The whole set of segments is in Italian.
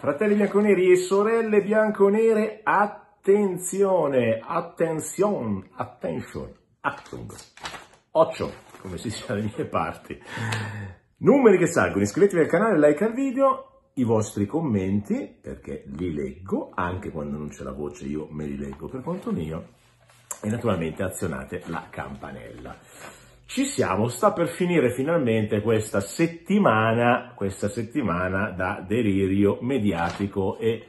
Fratelli bianconeri e sorelle bianconere, attenzione, attenzione, attenzione, Achtung, occhio, come si dice dalle mie parti. Numeri che salgono, iscrivetevi al canale, like al video, i vostri commenti, perché li leggo, anche quando non c'è la voce io me li leggo per conto mio, e naturalmente azionate la campanella. Ci siamo, sta per finire finalmente questa settimana, questa settimana da delirio mediatico e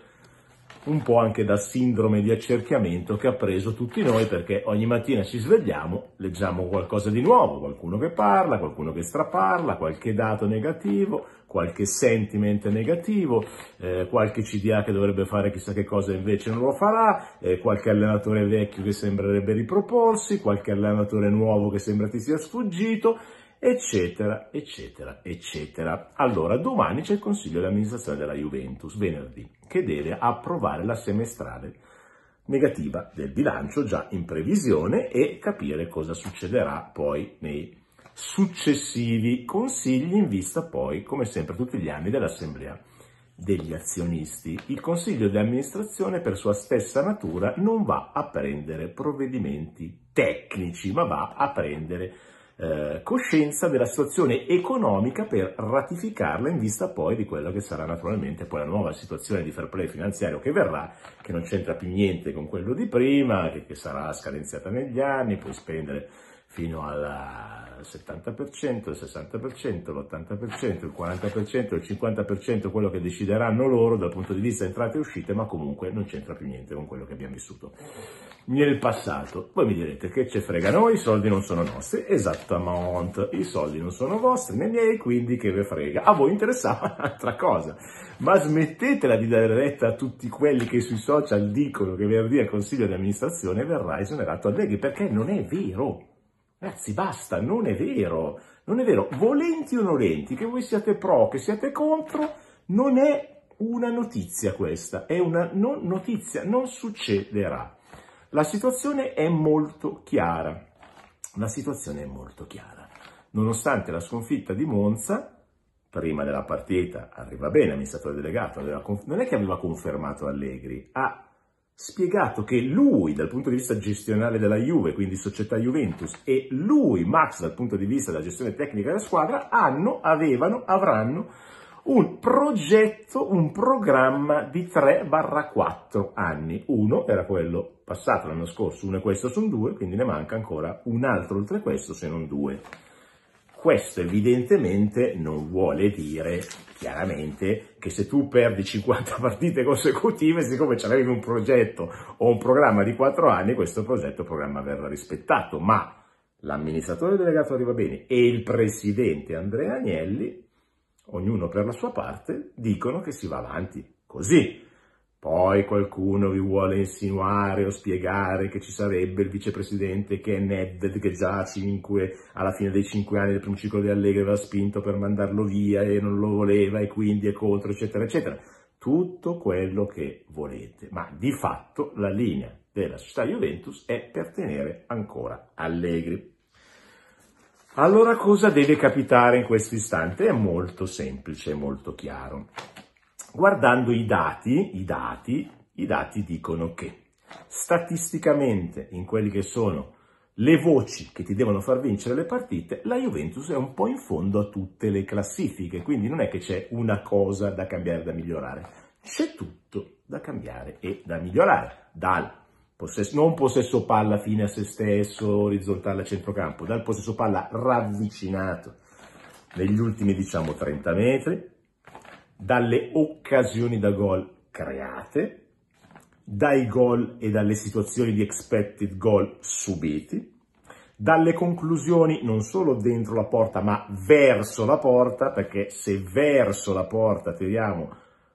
un po' anche da sindrome di accerchiamento che ha preso tutti noi perché ogni mattina ci svegliamo, leggiamo qualcosa di nuovo, qualcuno che parla, qualcuno che straparla, qualche dato negativo, qualche sentiment negativo, eh, qualche CDA che dovrebbe fare chissà che cosa invece non lo farà, eh, qualche allenatore vecchio che sembrerebbe riproporsi, qualche allenatore nuovo che sembra ti sia sfuggito, eccetera, eccetera, eccetera. Allora, domani c'è il consiglio di amministrazione della Juventus, venerdì, che deve approvare la semestrale negativa del bilancio già in previsione e capire cosa succederà poi nei successivi consigli in vista poi, come sempre tutti gli anni, dell'assemblea degli azionisti. Il consiglio di amministrazione per sua stessa natura non va a prendere provvedimenti tecnici, ma va a prendere eh, coscienza della situazione economica per ratificarla in vista poi di quella che sarà naturalmente poi la nuova situazione di fair play finanziario che verrà, che non c'entra più niente con quello di prima, che, che sarà scadenziata negli anni, puoi spendere fino alla il 70%, il 60%, l'80%, il 40%, il 50%, quello che decideranno loro dal punto di vista entrate e uscite, ma comunque non c'entra più niente con quello che abbiamo vissuto nel passato. Voi mi direte che ce frega noi, i soldi non sono nostri, esattamente, i soldi non sono vostri né miei, quindi che ve frega. A voi interessava un'altra cosa, ma smettetela di dare retta a tutti quelli che sui social dicono che venerdì al consiglio di amministrazione verrà esonerato a Allegri, perché non è vero. Ragazzi, basta, non è vero, non è vero. Volenti o nolenti, che voi siate pro, che siate contro, non è una notizia questa, è una non notizia, non succederà. La situazione è molto chiara, la situazione è molto chiara. Nonostante la sconfitta di Monza, prima della partita, arriva bene amministratore delegato, non è che aveva confermato Allegri, ha spiegato che lui dal punto di vista gestionale della Juve, quindi società Juventus, e lui, Max, dal punto di vista della gestione tecnica della squadra, hanno, avevano, avranno un progetto, un programma di 3-4 anni. Uno era quello passato l'anno scorso, uno è questo, sono due, quindi ne manca ancora un altro oltre questo, se non due. Questo evidentemente non vuole dire chiaramente che se tu perdi 50 partite consecutive, siccome c'avevi un progetto o un programma di 4 anni, questo progetto o programma verrà rispettato, ma l'amministratore delegato Arriva Bene e il presidente Andrea Agnelli, ognuno per la sua parte, dicono che si va avanti così. Poi qualcuno vi vuole insinuare o spiegare che ci sarebbe il vicepresidente che è Nedved, che già cinque, alla fine dei cinque anni del primo ciclo di Allegri aveva spinto per mandarlo via e non lo voleva e quindi è contro, eccetera, eccetera. Tutto quello che volete, ma di fatto la linea della società Juventus è per tenere ancora Allegri. Allora cosa deve capitare in questo istante? È molto semplice, molto chiaro guardando i dati, i dati, i dati dicono che statisticamente in quelli che sono le voci che ti devono far vincere le partite, la Juventus è un po' in fondo a tutte le classifiche, quindi non è che c'è una cosa da cambiare, da migliorare, c'è tutto da cambiare e da migliorare, dal possesso, non possesso palla fine a se stesso, orizzontale a centrocampo, dal possesso palla ravvicinato negli ultimi diciamo 30 metri, dalle occasioni da gol create, dai gol e dalle situazioni di expected goal subiti, dalle conclusioni non solo dentro la porta ma verso la porta, perché se verso la porta tiriamo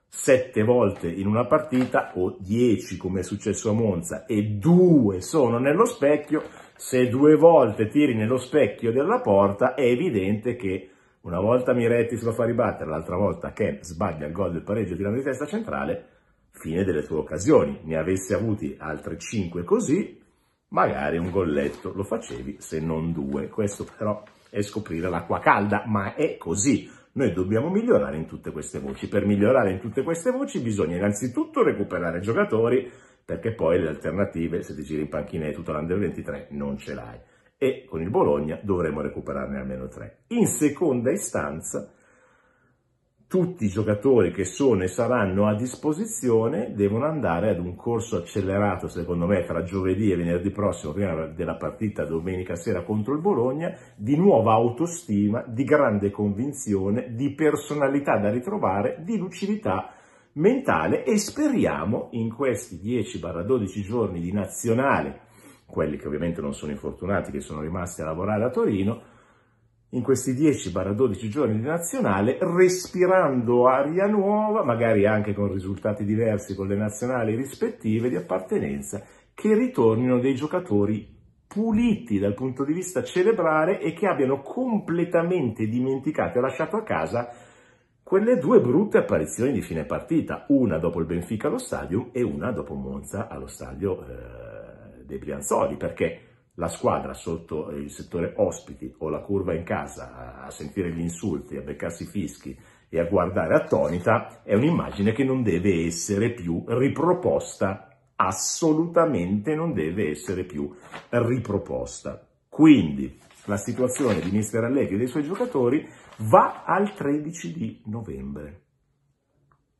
sette volte in una partita o dieci come è successo a Monza e due sono nello specchio, se due volte tiri nello specchio della porta è evidente che una volta Miretti se lo fa ribattere, l'altra volta Ken sbaglia il gol del pareggio tirando di testa centrale, fine delle sue occasioni. Ne avessi avuti altre 5 così, magari un golletto lo facevi se non due. Questo però è scoprire l'acqua calda, ma è così. Noi dobbiamo migliorare in tutte queste voci. Per migliorare in tutte queste voci bisogna innanzitutto recuperare giocatori, perché poi le alternative, se ti giri in panchina e tutto l'under 23, non ce l'hai e con il Bologna dovremo recuperarne almeno tre. In seconda istanza tutti i giocatori che sono e saranno a disposizione devono andare ad un corso accelerato, secondo me, tra giovedì e venerdì prossimo, prima della partita domenica sera contro il Bologna, di nuova autostima, di grande convinzione, di personalità da ritrovare, di lucidità mentale e speriamo in questi 10-12 giorni di nazionale quelli che ovviamente non sono infortunati, che sono rimasti a lavorare a Torino, in questi 10-12 giorni di nazionale, respirando aria nuova, magari anche con risultati diversi con le nazionali rispettive di appartenenza, che ritornino dei giocatori puliti dal punto di vista cerebrale e che abbiano completamente dimenticato e lasciato a casa quelle due brutte apparizioni di fine partita, una dopo il Benfica allo stadio e una dopo Monza allo stadio. Eh, dei Brianzoli, perché la squadra sotto il settore ospiti o la curva in casa a sentire gli insulti, a beccarsi i fischi e a guardare attonita è un'immagine che non deve essere più riproposta, assolutamente non deve essere più riproposta. Quindi la situazione di Mister Allegri e dei suoi giocatori va al 13 di novembre.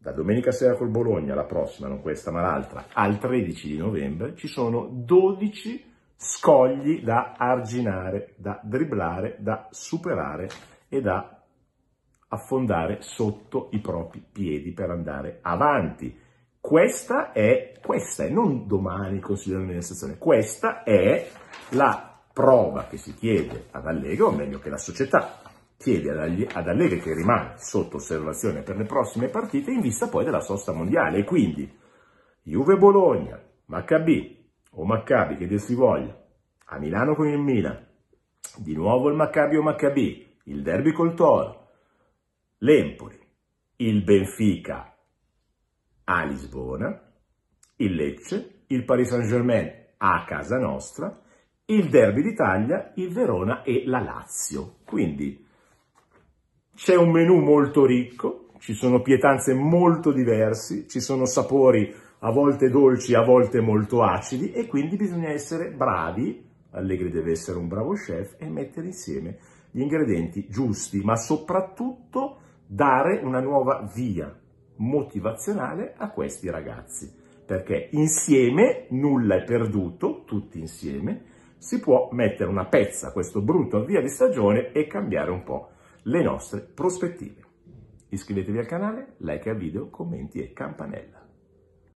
Da domenica sera col Bologna, la prossima, non questa ma l'altra, al 13 di novembre, ci sono 12 scogli da arginare, da dribblare, da superare e da affondare sotto i propri piedi per andare avanti. Questa è, questa è, non domani consigliere dell'amministrazione, questa è la prova che si chiede ad Allegro, o meglio che la società chiede ad Allegri che rimane sotto osservazione per le prossime partite in vista poi della sosta mondiale e quindi Juve-Bologna, Maccabi o Maccabi che dir si voglia, a Milano con il Milan, di nuovo il Maccabi o Maccabi, il derby col Toro, l'Empoli, il Benfica a Lisbona, il Lecce, il Paris Saint-Germain a casa nostra, il derby d'Italia, il Verona e la Lazio. Quindi c'è un menù molto ricco, ci sono pietanze molto diverse, ci sono sapori a volte dolci, a volte molto acidi e quindi bisogna essere bravi, Allegri deve essere un bravo chef e mettere insieme gli ingredienti giusti, ma soprattutto dare una nuova via motivazionale a questi ragazzi, perché insieme nulla è perduto, tutti insieme, si può mettere una pezza a questo brutto via di stagione e cambiare un po' le nostre prospettive. Iscrivetevi al canale, like al video, commenti e campanella.